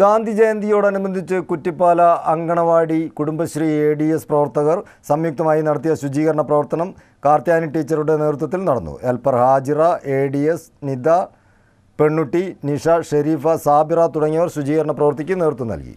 ഗാന്ധി ജയന്തിയോടനുബന്ധിച്ച് Kuttippala anganwadi Kudumbashree A D S പ്രവർത്തകർ സംയുക്തമായി നടത്തിയ ശുചീകരണ പ്രവർത്തനം കാർത്യാനി ടീച്ചറുടെ നേതൃത്വത്തിൽ നടന്നു എൽപർ Hajira A D S Nitha Pennutty Nisha Sherifa Sabira തുടങ്ങിയവർ ശുചീകരണ പ്രവൃത്തിക്ക് നേതൃത്വം നൽകി